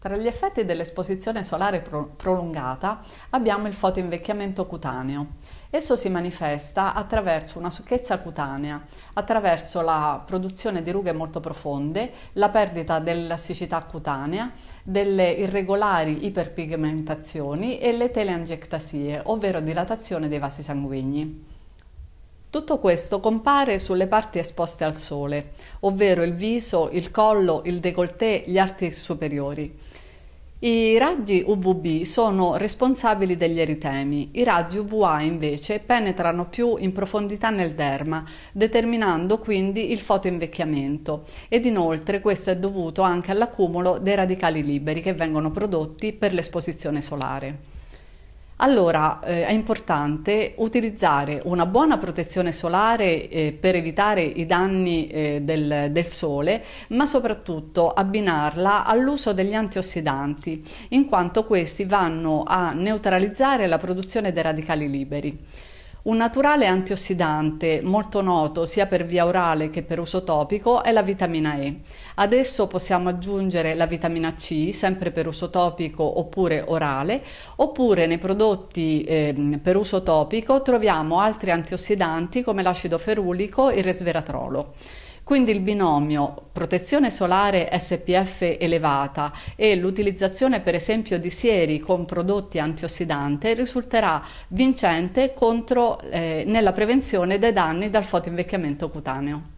Tra gli effetti dell'esposizione solare pro prolungata abbiamo il fotoinvecchiamento cutaneo. Esso si manifesta attraverso una succhezza cutanea, attraverso la produzione di rughe molto profonde, la perdita dell'elasticità cutanea, delle irregolari iperpigmentazioni e le teleangiectasie, ovvero dilatazione dei vasi sanguigni. Tutto questo compare sulle parti esposte al sole, ovvero il viso, il collo, il décolleté, gli arti superiori. I raggi UVB sono responsabili degli eritemi, i raggi UVA invece penetrano più in profondità nel derma, determinando quindi il fotoinvecchiamento ed inoltre questo è dovuto anche all'accumulo dei radicali liberi che vengono prodotti per l'esposizione solare. Allora eh, è importante utilizzare una buona protezione solare eh, per evitare i danni eh, del, del, sole, ma soprattutto abbinarla all'uso degli antiossidanti, in quanto questi vanno a neutralizzare la produzione dei radicali liberi. Un naturale antiossidante molto noto sia per via orale che per uso topico è la vitamina E. Adesso possiamo aggiungere la vitamina C, sempre per uso topico oppure orale, oppure nei prodotti eh, per uso topico troviamo altri antiossidanti come l'acido ferulico e il resveratrolo. Quindi il binomio protezione solare SPF elevata e l'utilizzazione per esempio di sieri con prodotti antiossidanti risulterà vincente contro, eh, nella prevenzione dei danni dal fotoinvecchiamento cutaneo.